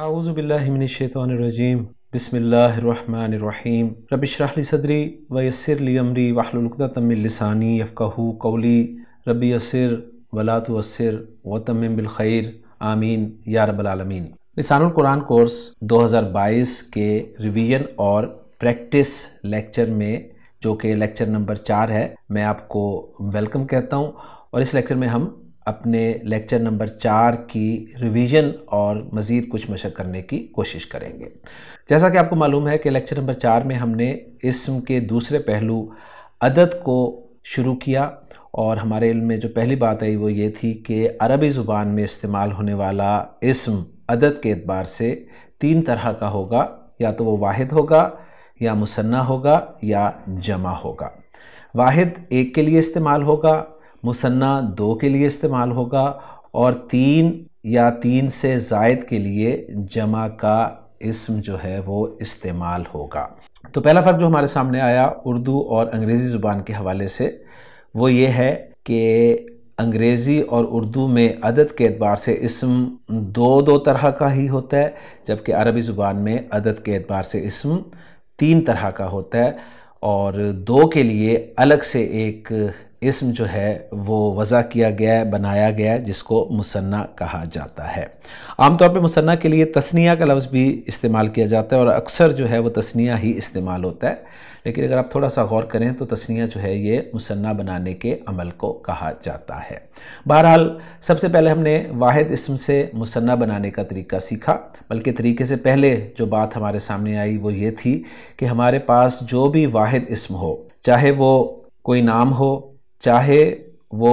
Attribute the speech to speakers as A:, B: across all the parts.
A: आउज़बिल्लिमिनशैतरजीम बसमीम रबिशरली सदरी ली अमरी वाहलतमिलसानी यफ़ाहू कौली रबी असर व वसर वतम बिलखैर आमीन या रबालमीन निसानकुरान कोर्स 2022 के रिवीजन और प्रैक्टिस लेक्चर में जो कि लेक्चर नंबर चार है मैं आपको वेलकम कहता हूँ और इस लेक्चर में हम अपने लेक्चर नंबर चार की रिवीजन और मज़ीद कुछ मशक करने की कोशिश करेंगे जैसा कि आपको मालूम है कि लेक्चर नंबर चार में हमने इसम के दूसरे पहलू अदद को शुरू किया और हमारे इल्म में जो पहली बात आई वो ये थी कि अरबी ज़ुबान में इस्तेमाल होने वाला इसम अदद के अतबार से तीन तरह का होगा या तो वो वाहिद होगा या मुसन्ना होगा या जमा होगा वाहिद एक के लिए इस्तेमाल होगा मुसन्ना दो के लिए इस्तेमाल होगा और तीन या तीन से जायद के लिए जमा का इसम जो है वो इस्तेमाल होगा तो पहला फ़र्क जो हमारे सामने आया उर्दू और अंग्रेज़ी ज़ुबान के हवाले से वो ये है कि अंग्रेज़ी और उर्दू में अदद के अतबार से इसम दो दो तरह का ही होता है जबकि अरबी ज़ुबान में अदद के अतबार से इसम तीन तरह का होता है और दो के लिए अलग से एक इसम जो है वो वज़ा किया गया है बनाया गया है जिसको मुसन्ना कहा जाता है आमतौर पे मुसन्ना के लिए तस्निया का लफ्ज़ भी इस्तेमाल किया जाता है और अक्सर जो है वो तस्निया ही इस्तेमाल होता है लेकिन अगर आप थोड़ा सा गौर करें तो तस्निया जो है ये मुसन्ना बनाने के अमल को कहा जाता है बहरहाल सबसे पहले हमने वाहिद इसम से मुसन्ना बनाने का तरीका सीखा बल्कि तरीके से पहले जो बात हमारे सामने आई वो ये थी कि हमारे पास जो भी वाहिद इसम हो चाहे वो कोई नाम हो चाहे वो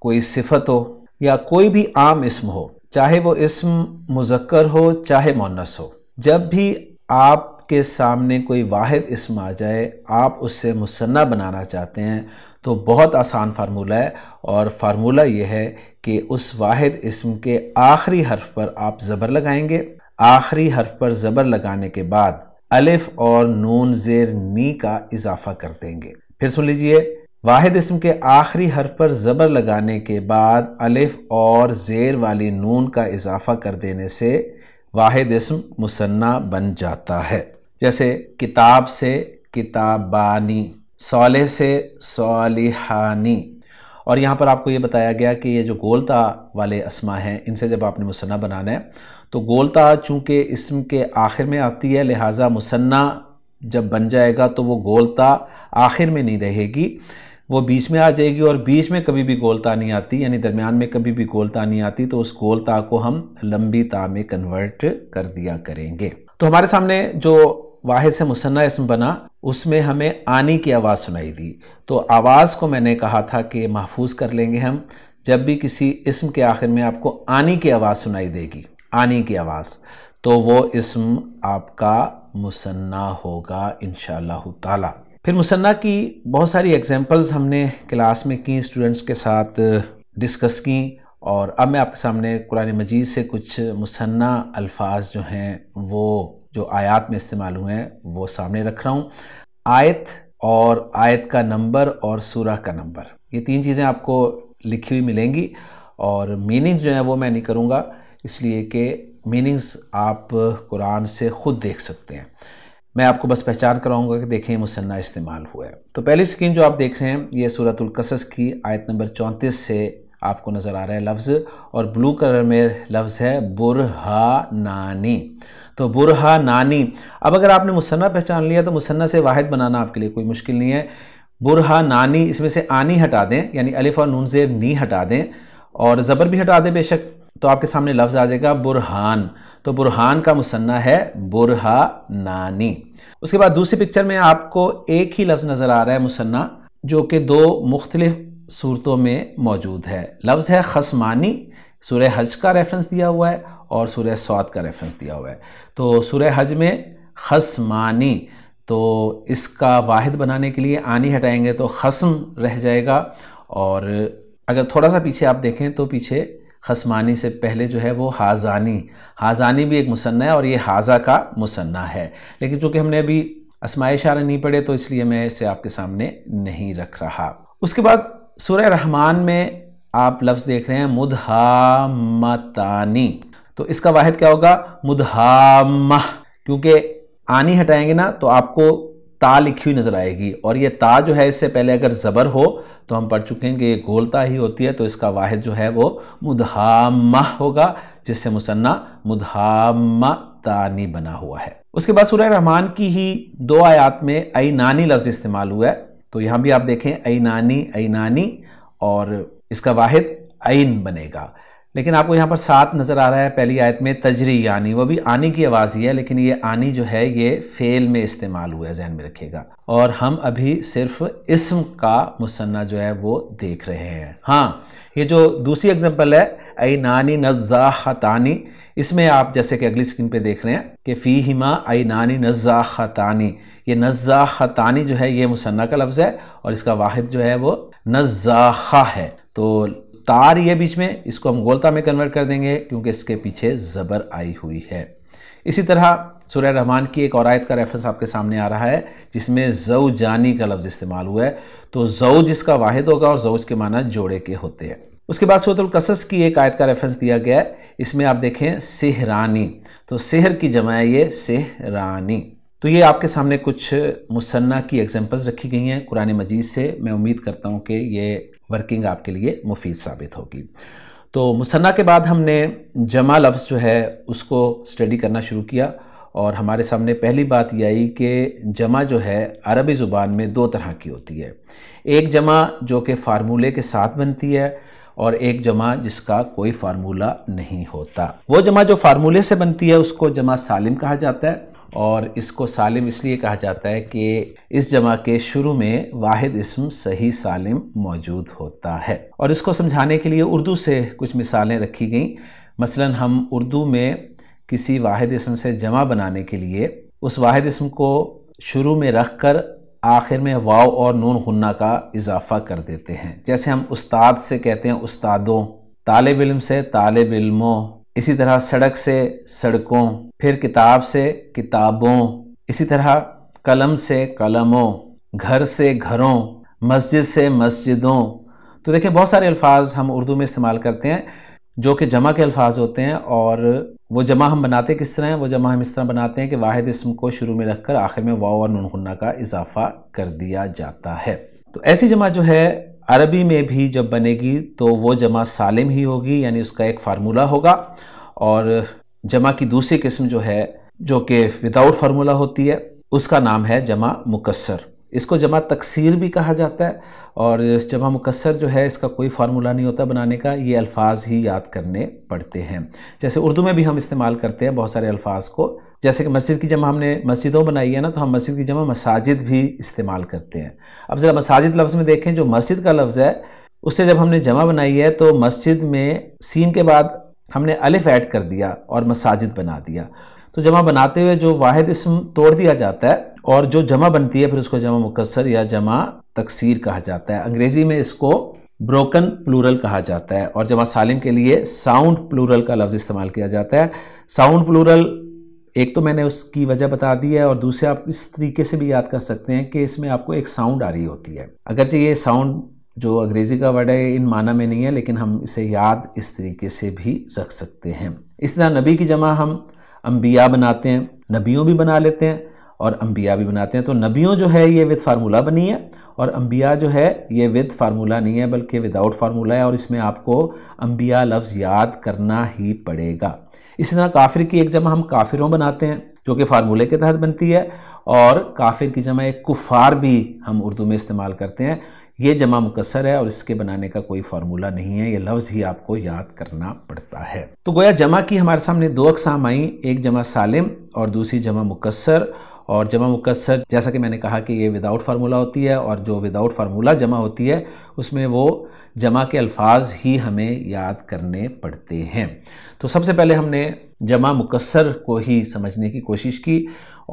A: कोई सिफत हो या कोई भी आम इसम हो चाहे वो इसम मुजक्कर हो चाहे मोनस हो जब भी आपके सामने कोई वाहिद इसम आ जाए आप उससे मुसन्ना बनाना चाहते हैं तो बहुत आसान फार्मूला है और फार्मूला ये है कि उस वाहिद इसम के आखिरी हर्फ पर आप ज़बर लगाएंगे आखिरी हर्फ पर ज़बर लगाने के बाद अलिफ और नून ज़ेर नी का इजाफा कर देंगे फिर सुन लीजिए वाहिद इसम के आखिरी हर्फ पर ज़बर लगाने के बाद अलिफ और ज़ेर वाली नून का इजाफा कर देने से वाहिद इसम मुसन्ना बन जाता है जैसे किताब से किताबानी सौले से सौलिहानी और यहाँ पर आपको ये बताया गया कि ये जो गोलता वाले असमा हैं इनसे जब आपने मुसन्ना बनाना है तो गोलता चूँकि इसम के आखिर में आती है लिहाजा मुसन्ना जब बन जाएगा तो वो गोलता आखिर में नहीं रहेगी वो बीच में आ जाएगी और बीच में कभी भी गोलता नहीं आती यानी दरमियान में कभी भी गोलता नहीं आती तो उस गोलता को हम लंबी ता में कन्वर्ट कर दिया करेंगे तो हमारे सामने जो वाहिद से मुसन्ना इसम बना उसमें हमें आनी की आवाज़ सुनाई दी तो आवाज़ को मैंने कहा था कि महफूज कर लेंगे हम जब भी किसी इसम के आखिर में आपको आनी की आवाज़ सुनाई देगी आनी की आवाज़ तो वो इसम आपका मुसन्ना होगा इन ताला फिर मुसन्ना की बहुत सारी एग्जाम्पल्स हमने क्लास में की स्टूडेंट्स के साथ डिस्कस uh, की और अब मैं आपके सामने कुरान मजीद से कुछ मुसन्ना अल्फाज जो हैं वो जो आयत में इस्तेमाल हुए हैं वो सामने रख रहा हूँ आयत और आयत का नंबर और सूरा का नंबर ये तीन चीज़ें आपको लिखी हुई मिलेंगी और मीनिंग्स जो हैं वो मैं नहीं करूँगा इसलिए कि मीनिंग्स आप कुरान से ख़ुद देख सकते हैं मैं आपको बस पहचान कराऊंगा कि देखें मुसन्ना इस्तेमाल हुआ है तो पहली स्क्रीन जो आप देख रहे हैं ये सूरतुल्कसस की आयत नंबर चौंतीस से आपको नज़र आ रहा है लफ्ज़ और ब्लू कलर में लफ्ज़ है बुरहा नानी तो बुरहा नानी अब अगर आपने मुसन्ना पहचान लिया तो मुसन्ना से वाहिद बनाना आपके लिए कोई मुश्किल नहीं है बुरहा नानी इसमें से आनी हटा दें यानी अलिफ और नून जेर नी हटा दें और ज़बर भी हटा दें बेशक तो आपके सामने लफ्ज़ आ जाएगा बुरहान तो बुरहान का मुसन्ना है बुरहा नानी उसके बाद दूसरी पिक्चर में आपको एक ही लफ्ज़ नज़र आ रहा है मुसन्ना जो कि दो मुख्तलिफ सूरतों में मौजूद है लफ्ज़ है खसमानी सूर्य हज का रेफरेंस दिया हुआ है और सूर्य सौद का रेफरेंस दिया हुआ है तो सूर्य हज में खसमानी तो इसका वाहिद बनाने के लिए आनी हटाएंगे तो खसम रह जाएगा और अगर थोड़ा सा पीछे आप देखें तो पीछे खसमानी से पहले जो है वो हाजानी हाजानी भी एक मुसन्ना है और ये हाजा का मुसन्ना है लेकिन चूंकि हमने अभी असमाय इशारा नहीं पढ़े तो इसलिए मैं इसे आपके सामने नहीं रख रहा उसके बाद सूर्य रहमान में आप लफ्ज़ देख रहे हैं मुदहामतानी तो इसका वाहिद क्या होगा मुदहाम क्योंकि आनी हटाएंगे ना तो आपको ता लिखी हुई नज़र आएगी और ये ता जो है इससे पहले अगर ज़बर हो तो हम पढ़ चुके हैं कि ये गोलता ही होती है तो इसका वाहिद जो है वो मुदहामा होगा जिससे मुसन्ना मुदहामा तानी बना हुआ है उसके बाद सुरह रहमान की ही दो आयात में ऐ नानी लफ्ज़ इस्तेमाल हुआ है तो यहाँ भी आप देखें ऐ नानी ऐ नानी और इसका वाहिद ऐन बनेगा लेकिन आपको यहाँ पर सात नज़र आ रहा है पहली आयत में तजरी यानी वो भी आनी की आवाज़ ही है लेकिन ये आनी जो है ये फेल में इस्तेमाल हुआ है जहन में रखेगा और हम अभी सिर्फ इसम का मुसन्ना जो है वो देख रहे हैं हाँ ये जो दूसरी एग्जांपल है आई नानी नज़ाहतानी इसमें आप जैसे कि अगली स्क्रीन पे देख रहे हैं कि फ़ी हिमा आई नानी खतानी ये खतानी जो है ये मुसन्ना का लफ्ज़ है और इसका वाहिद जो है वो नज़ा है तो तार ये बीच में इसको हम गोलता में कन्वर्ट कर देंगे क्योंकि इसके पीछे ज़बर आई हुई है इसी तरह सुर रहमान की एक औरत का रेफरेंस आपके सामने आ रहा है जिसमें जऊ जानी का लफ्ज़ इस्तेमाल हुआ है तो जऊ जिसका वाहिद होगा और जऊज के माना जोड़े के होते हैं उसके बाद सूरतुल्कसस की एक आयत का रेफरेंस दिया गया है इसमें आप देखें सेहरानी तो सेहर की जमा है ये सेहरानी तो ये आपके सामने कुछ मुसन्ना की एग्जांपल्स रखी गई हैं कुरान मजीद से मैं उम्मीद करता हूँ कि ये वर्किंग आपके लिए मुफीद साबित होगी तो मुसन्ना के बाद हमने जमा लफ्ज़ जो है उसको स्टडी करना शुरू किया और हमारे सामने पहली बात यह आई कि जमा जो है अरबी ज़ुबान में दो तरह की होती है एक जमा जो कि फार्मूले के साथ बनती है और एक जमा जिसका कोई फार्मूला नहीं होता वो जमा जो फार्मूले से बनती है उसको जमा सालिम कहा जाता है और इसको सालिम इसलिए कहा जाता है कि इस जमा के शुरू में वाहिद इसम सही सालिम मौजूद होता है और इसको समझाने के लिए उर्दू से कुछ मिसालें रखी गई मसलन हम उर्दू में किसी वाहिद इसम से जमा बनाने के लिए उस वाहिद इसम को शुरू में रख कर आखिर में वाव और नून गुन्ना का इजाफा कर देते हैं जैसे हम उस्ताद से कहते हैं उस्तादों तालब इल्म से तालब इल्मों इसी तरह सड़क से सड़कों फिर किताब से किताबों इसी तरह कलम से कलमों घर से घरों मस्जिद से मस्जिदों तो देखिए बहुत सारे अल्फाज हम उर्दू में इस्तेमाल करते हैं जो कि जमा के अल्फाज होते हैं और वो जमा हम बनाते किस तरह हैं वो जमा हम इस तरह बनाते हैं कि वाहिद इसम को शुरू में रखकर आखिर में वाओ और नुनगुन्ना का इजाफा कर दिया जाता है तो ऐसी जमा जो है अरबी में भी जब बनेगी तो वो जमा सालिम ही होगी यानी उसका एक फार्मूला होगा और जमा की दूसरी किस्म जो है जो कि विदाउट फार्मूला होती है उसका नाम है जमा मुकसर इसको जमा तकसीर भी कहा जाता है और जमा मुकसर जो है इसका कोई फार्मूला नहीं होता बनाने का ये अल्फाज ही याद करने पड़ते हैं जैसे उर्दू में भी हम इस्तेमाल करते हैं बहुत सारे अल्फाज को जैसे कि मस्जिद की जमा हमने मस्जिदों बनाई है ना तो हम मस्जिद की जमा मसाजिद भी इस्तेमाल करते हैं अब ज़रा मसाजिद लफ्ज़ में देखें जो मस्जिद का लफ्ज़ है उससे जब हमने जमा बनाई है तो मस्जिद में सीन के बाद हमने अलिफ ऐड कर दिया और मसाजिद बना दिया तो जमा बनाते हुए जो वाहिद इसम तोड़ दिया जाता है और जो जमा बनती है फिर उसको जमा मुकसर या जमा तकसीर कहा जाता है अंग्रेज़ी में इसको ब्रोकन प्लूरल कहा जाता है और जमा सालिम के लिए साउंड प्लूरल का लफ्ज़ इस्तेमाल किया जाता है साउंड प्लूरल एक तो मैंने उसकी वजह बता दी है और दूसरे आप इस तरीके से भी याद कर सकते हैं कि इसमें आपको एक साउंड आ रही होती है अगरचे ये साउंड जो अंग्रेज़ी का वर्ड है इन माना में नहीं है लेकिन हम इसे याद इस तरीके से भी रख सकते हैं इस तरह नबी की जमा हम अम्बिया बनाते हैं नबियों भी बना लेते हैं और अम्बिया भी बनाते हैं तो नबियों जो है ये विद फार्मूला बनी है और अम्बिया जो है ये विद फार्मूला नहीं है बल्कि विदाउट फार्मूला है और इसमें आपको अम्बिया लफ्ज़ याद करना ही पड़ेगा इसी तरह काफिर की एक जमा हम काफिरों बनाते हैं जो कि फार्मूले के तहत बनती है और काफिर की जमा एक कुफ़ार भी हम उर्दू में इस्तेमाल करते हैं ये जमा मुकसर है और इसके बनाने का कोई फार्मूला नहीं है ये लफ्ज़ ही आपको याद करना पड़ता है तो गोया जमा की हमारे सामने दो अकसाम आई एक जमा सालिम और दूसरी जमा मुकसर और जमा मुकसर जैसा कि मैंने कहा कि ये विदाउट फार्मूला होती है और जो विदाउट फार्मूला जमा होती है उसमें वो जमा के अल्फाज ही हमें याद करने पड़ते हैं तो सबसे पहले हमने जमा मुकसर को ही समझने की कोशिश की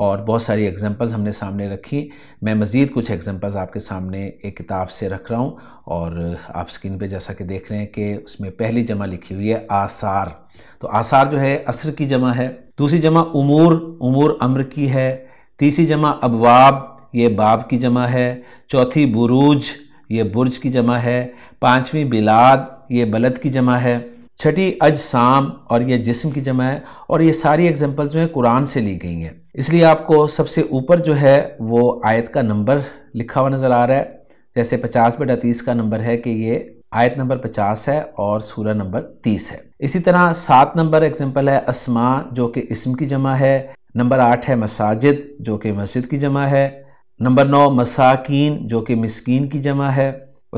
A: और बहुत सारी एग्जांपल्स हमने सामने रखी मैं मज़ीद कुछ एग्जांपल्स आपके सामने एक किताब से रख रहा हूँ और आप स्क्रीन पे जैसा कि देख रहे हैं कि उसमें पहली जमा लिखी हुई है आसार तो आसार जो है असर की जमा है दूसरी जमा उमूर उमूर अम्र की है तीसरी जमा अबवाब ये बाब की जमा है चौथी बुरूज ये बुर्ज की जमा है पाँचवीं बिलाद ये बलद की जमा है छठी अजसाम और ये जिस्म की जमा है और ये सारी एग्जाम्पल जो हैं कुरान से ली गई हैं इसलिए आपको सबसे ऊपर जो है वो आयत का नंबर लिखा हुआ नज़र आ रहा है जैसे पचास बटा तीस का नंबर है कि ये आयत नंबर पचास है और सूर्य नंबर तीस है इसी तरह सात नंबर एग्जाम्पल है असमा जो कि इसम की जमा है नंबर आठ है मसाजिद जो कि मस्जिद की जमा है नंबर नौ मसाकिन जो कि मिसकीन की जमा है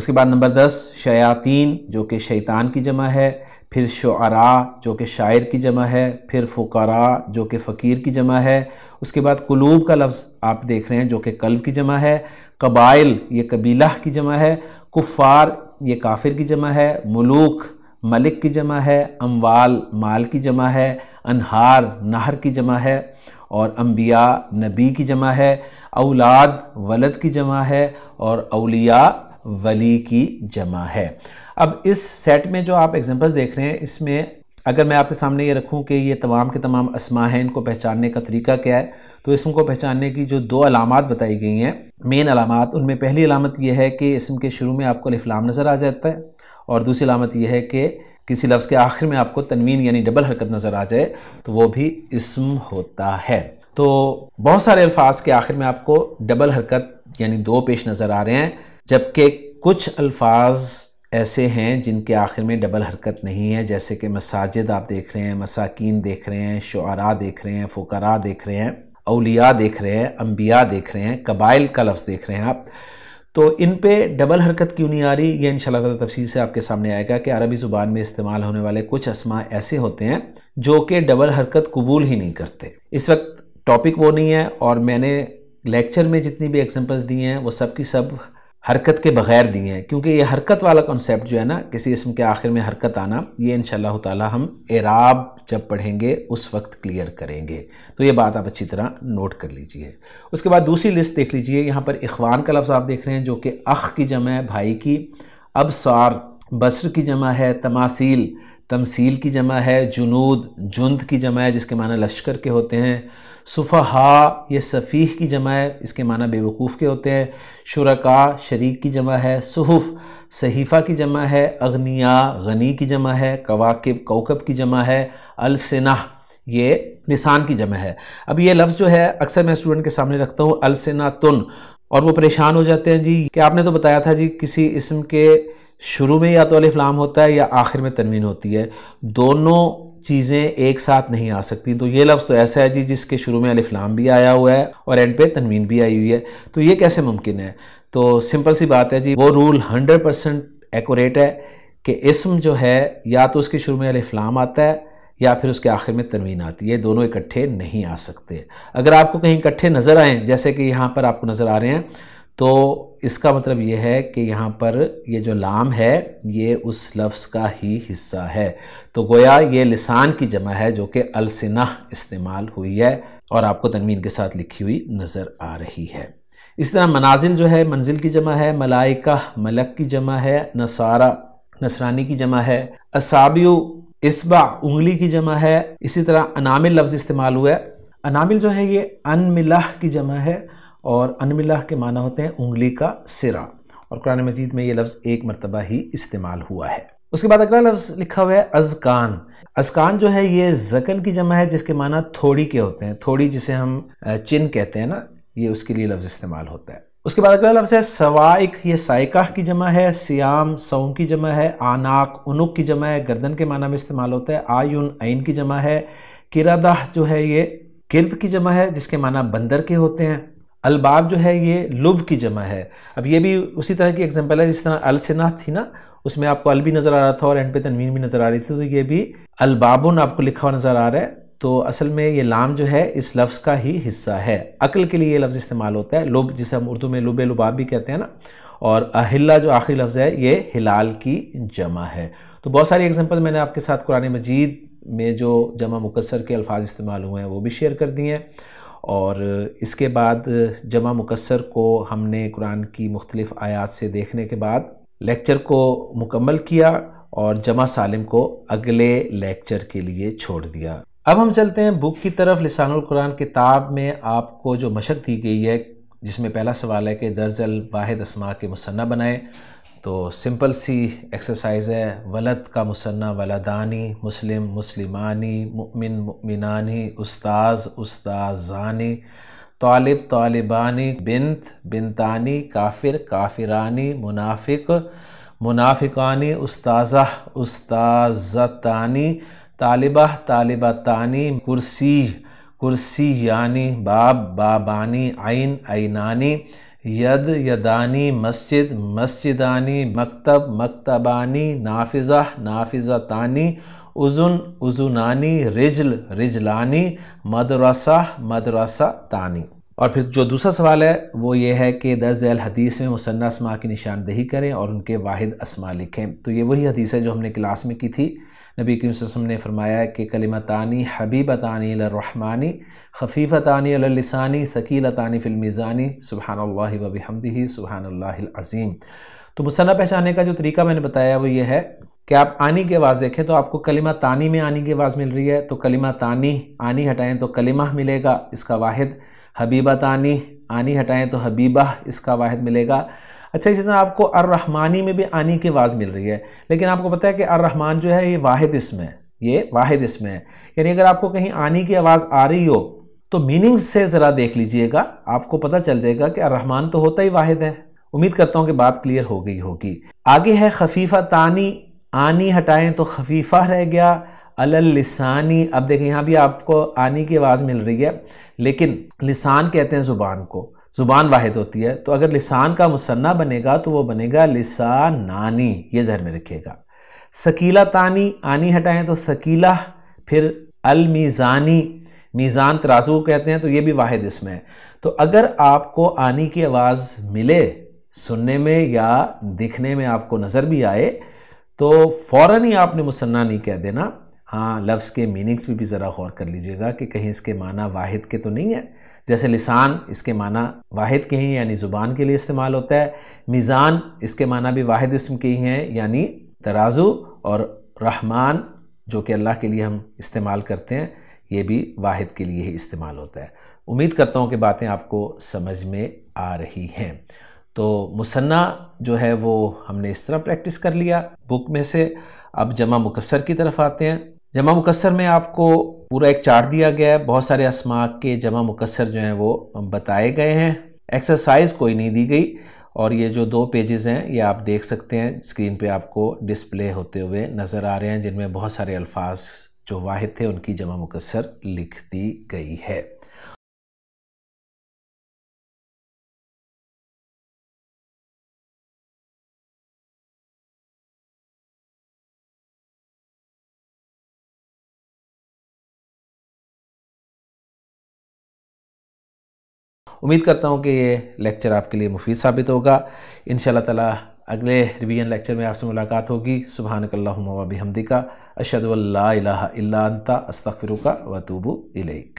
A: उसके बाद नंबर दस शयातीन जो कि शैतान की जमा है फिर शुरा जो कि शायर की जमा है फिर फुकारा जो कि फ़कीर की जमा है उसके बाद कुलूब का लफ्ज़ आप देख रहे हैं जो कि कल्ब की जमा है कबाइल ये कबीला की जमा है कुफ़ार ये काफिर की जमा है मलूक मलिक की जमा है अमवाल माल की जमा है अनहार नहर की जमा है और अम्बिया नबी की जमा है औलाद वलद की जमा है और अलिया वली की जमा है अब इस सेट में जो आप एग्जांपल्स देख रहे हैं इसमें अगर मैं आपके सामने ये रखूं कि ये तमाम के तमाम असमा हैं इनको पहचानने का तरीका क्या है तो इसम को पहचानने की जो दो अलामत बताई गई हैं मेन अलामत उनमें पहली अलामत यह है कि इसम के शुरू में आपको अलिफ्लाम नज़र आ जाता है और दूसरी अलामत यह है कि किसी लफ्ज़ के आखिर में आपको तनवीन यानी डबल हरकत नज़र आ जाए तो वो भी इसम होता है तो बहुत सारे अल्फाज के आखिर में आपको डबल हरकत यानी दो पेश नज़र आ रहे हैं जबकि कुछ अल्फाज ऐसे हैं जिनके आखिर में डबल हरकत नहीं है जैसे कि मसाजिद आप देख रहे हैं मसाकिन देख रहे हैं शुरा देख रहे हैं फ़ुकरा देख रहे हैं अलिया देख रहे हैं अम्बिया देख रहे हैं कबाइल का लफ्ज़ देख रहे हैं आप तो इन पे डबल हरकत क्यों नहीं आ रही ये इन शाला तफसी से आपके सामने आएगा कि अरबी ज़ुबान में इस्तेमाल होने वाले कुछ असमा ऐसे होते हैं जो कि डबल हरकत कबूल ही नहीं करते इस वक्त टॉपिक वो नहीं है और मैंने लेक्चर में जितनी भी एग्जांपल्स दी हैं वो सब की सब हरकत के बगैर दिए हैं क्योंकि ये हरकत वाला कॉन्सेप्ट जो है ना किसी इसम के आखिर में हरकत आना ये इन ताला हम एराब जब पढ़ेंगे उस वक्त क्लियर करेंगे तो ये बात आप अच्छी तरह नोट कर लीजिए उसके बाद दूसरी लिस्ट देख लीजिए यहाँ पर इखवान का लफ्ज़ आप देख रहे हैं जो कि अख की जमा है भाई की अब सार बसर की जमा है तमासील तमसील की जमा है जुनूद जुंद की जमा है जिसके माना लश्कर के होते हैं सुफहा ये सफ़ीह की जमा है इसके माना बेवकूफ़ के होते हैं शुरका शरीक की जमा है सहूफ़ सहीफ़ा की जमा है अग्निया गनी की जमा है कवाकब कोकब की जमा है अलसना ये निशान की जमा है अब ये लफ्ज़ जो है अक्सर मैं स्टूडेंट के सामने रखता हूँ अलसना तुन और वो परेशान हो जाते हैं जी कि आपने तो बताया था जी किसी इसम के शुरू में या तो अलिफ्लाम होता है या आखिर में तनवीन होती है दोनों चीज़ें एक साथ नहीं आ सकती तो ये लफ्ज़ तो ऐसा है जी जिसके शुरू में अलिफ्लाम भी आया हुआ है और एंड पे तनवीन भी आई हुई है तो ये कैसे मुमकिन है तो सिंपल सी बात है जी वो रूल हंड्रेड परसेंट एकोरेट है कि इसम जो है या तो उसके शुरू में अलिफ्लाम आता है या फिर उसके आखिर में तनवीन आती है दोनों इकट्ठे नहीं आ सकते अगर आपको कहीं इकट्ठे नज़र आएँ जैसे कि यहाँ पर आपको नज़र आ रहे हैं तो इसका मतलब यह है कि यहाँ पर ये जो लाम है ये उस लफ्ज़ का ही हिस्सा है तो गोया ये लिसान की जमा है जो कि अलसना इस्तेमाल हुई है और आपको तनवीन के साथ लिखी हुई नज़र आ रही है इस तरह मनाजिल जो है मंजिल की जमा है मलाइका मलक की जमा है नसारा नसरानी की जमा है असाबियो इसबा उंगली की जमा है इसी तरह अनामिल लफ्ज़ इस्तेमाल हुआ है अनामिल जो है ये अनमिलाह की जमा है और अनमिल्लाह के माना होते हैं उंगली का सिरा और कुरान मजीद में ये लफ्ज़ एक मरतबा ही इस्तेमाल हुआ है उसके बाद अगला लफ्ज़ लिखा हुआ है अजकान अजकान जो है ये जकन की जमा है जिसके माना थोड़ी के होते हैं थोड़ी जिसे हम चिन कहते हैं ना ये उसके लिए लफ्ज़ इस्तेमाल होता है उसके बाद अगला लफ्ज़ है सवाइक ये साइका की जमा है सियाम सऊ की जमा है आनाक उनुक की जमा है गर्दन के माना में इस्तेमाल होता है आयुन आइन की जमा है किरादाह जो है ये किर्द की जमा है जिसके माना बंदर के होते हैं अलबाब जो है ये लुब की जमा है अब ये भी उसी तरह की एग्जाम्पल है जिस तरह अलसना थी ना उसमें आपको अल भी नज़र आ रहा था और एंड पे तनवीन भी नज़र आ रही थी तो ये भी अलबाबुन आपको लिखा हुआ नज़र आ रहा है तो असल में ये लाम जो है इस लफ्ज़ का ही हिस्सा है अकल के लिए ये लफ्ज़ इस्तेमाल होता है लुब जिसे हम उर्दू में लुब लुबाब भी कहते हैं ना और अहिल्ला जो आखिरी लफ्ज़ है ये हिलाल की जमा है तो बहुत सारी एग्जाम्पल मैंने आपके साथ कुरान मजीद में जो जमा मुकसर के अल्फाज इस्तेमाल हुए हैं वो भी शेयर कर दिए हैं और इसके बाद जमा मुकसर को हमने कुरान की मुख्तलिफ़ आयात से देखने के बाद लेक्चर को मुकम्मल किया और जमा सालिम को अगले लेक्चर के लिए छोड़ दिया अब हम चलते हैं बुक की तरफ लिसान कुरान किताब में आपको जो मशक दी गई है जिसमें पहला सवाल है कि दर्जल वाहिद असमा के मुसन्ना बनाएं तो सिंपल सी एक्सरसाइज है वलद का मुसन्ना वलदानी मुस्लिम मुस्लिमानी मुमिन मुमिनानी उस्ताज़ उस्ताज़ानी तालिब तालिबानी बिन्त बिन्तानी काफिर काफिरानी मुनाफिक मुनाफिकानी उस्ताज़ा उस्ताजतानी तालिबा तानी कुर्सी कुर्सी यानी बाब बाबानी आइन आइनानी यद यदानी मस्जिद मस्जिदानी मकतब मकतबानी नाफिज़ा तानी उज़ुन उज़ुनानी रिजल रिजलानी मदरसा मदरसा तानी और फिर जो दूसरा सवाल है वो ये है कि दस जैल हदीस में मुसन्ना असमा की निशानदेही करें और उनके वाहिद असमा लिखें तो ये वही हदीस है जो हमने क्लास में की थी नबी करीम वसम ने फरमाया कि कलमतानी हबीबतानी रहमानी खफीफ़तानी लसानी तानी फ़िल्मीज़ानी सुबहान वबी हमदी सुबहानल्लाज़ीम तो मुसन्ना पहचाने का जो तरीका मैंने बताया वो ये है कि आप आनी की आवाज़ देखें तो आपको कलिमा तानी में आनी की आवाज़ मिल रही है तो कलिमा तानी आनी हटाएं तो कलिमा मिलेगा इसका वाहिद हबीबा तानी आनी हटाएं तो हबीबा इसका वाहिद मिलेगा अच्छा इसी तरह आपको अर्रहमानी में भी आनी की आवाज़ मिल रही है लेकिन आपको पता है कि अर्रहमान जो है ये वाहिद इसम है ये वाहिद इसम है यानी अगर आपको कहीं आनी की आवाज़ आ रही हो तो मीनिंग्स से ज़रा देख लीजिएगा आपको पता चल जाएगा कि अर्रहमान तो होता ही वाहिद है उम्मीद करता हूँ कि बात क्लियर हो गई होगी आगे है खफीफा तानी आनी हटाएं तो खफीफा रह गया अलल लिसानी अब देखें यहाँ भी आपको आनी की आवाज़ मिल रही है लेकिन लिसान कहते हैं ज़ुबान को ज़ुबान वाहिद होती है तो अगर लिसान का मुसन्ना बनेगा तो वह बनेगा लिसानानी ये जहर में रखिएगा सकीला तानी आनी हटाएं तो सकीला फिर अलमीज़ानी मीज़ान तराजू कहते हैं तो ये भी वाहिद इसमें है तो अगर आपको आनी की आवाज़ मिले सुनने में या दिखने में आपको नज़र भी आए तो फ़ौर ही आपने मुसन्ना नहीं कह देना हाँ लफ्ज़ के मीनिंग्स भी, भी ज़रा गौर कर लीजिएगा कि कहीं इसके माना वाहिद के तो नहीं है जैसे लिसान इसके माना वाहिद के हैं यानी ज़ुबान के लिए इस्तेमाल होता है मीज़ान इसके माना भी वाहिद इसम के ही हैं यानी तराजू और रहमान जो कि अल्लाह के लिए हम इस्तेमाल करते हैं ये भी वाहिद के लिए ही इस्तेमाल होता है उम्मीद करता हूँ कि बातें आपको समझ में आ रही हैं तो मुसन्ना जो है वो हमने इस तरह प्रैक्टिस कर लिया बुक में से अब जमा मुकसर की तरफ आते हैं जमा मुकसर में आपको पूरा एक चार्ट दिया गया है बहुत सारे असमा के जमा मुकसर जो हैं वो बताए गए हैं एक्सरसाइज कोई नहीं दी गई और ये जो दो पेजेस हैं ये आप देख सकते हैं स्क्रीन पे आपको डिस्प्ले होते हुए नज़र आ रहे हैं जिनमें बहुत सारे अल्फाज जो वाहिद थे उनकी जमा मुकसर लिख दी गई है उम्मीद करता हूँ कि ये लेक्चर आपके लिए मुफीद साबित होगा इन तला अगले रिवीजन लेक्चर में आपसे मुलाकात होगी सुबह हमदी का अशद अस्तफ़िर का वतूबू इलेक